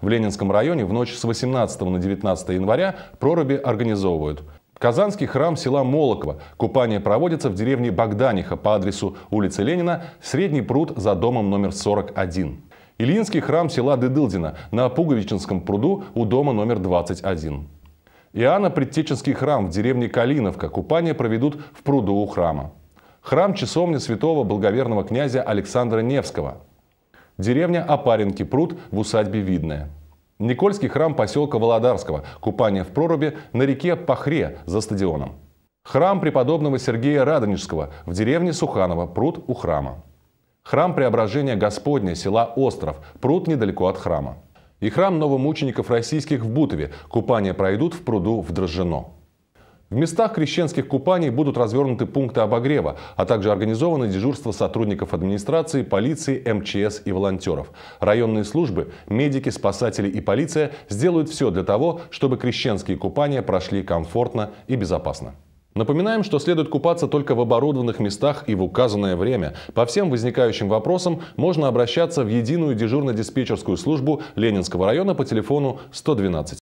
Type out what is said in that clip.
В Ленинском районе в ночь с 18 на 19 января проруби организовывают. Казанский храм села Молоково. Купание проводится в деревне Богданиха по адресу улицы Ленина, Средний пруд за домом номер 41. Ильинский храм села Дедылдина на Пуговичинском пруду у дома номер 21. Иоанна Предтеченский храм в деревне Калиновка. Купание проведут в пруду у храма. Храм часовни святого благоверного князя Александра Невского. Деревня Опаренки пруд в усадьбе Видное. Никольский храм поселка Володарского. Купание в проруби на реке Пахре за стадионом. Храм преподобного Сергея Радонежского в деревне Суханово, пруд у храма. Храм Преображения Господня, села Остров, пруд недалеко от храма. И храм новомучеников российских в Бутове. Купания пройдут в пруду в Дрожжино. В местах крещенских купаний будут развернуты пункты обогрева, а также организованы дежурства сотрудников администрации, полиции, МЧС и волонтеров. Районные службы, медики, спасатели и полиция сделают все для того, чтобы крещенские купания прошли комфортно и безопасно. Напоминаем, что следует купаться только в оборудованных местах и в указанное время. По всем возникающим вопросам можно обращаться в единую дежурно-диспетчерскую службу Ленинского района по телефону 112.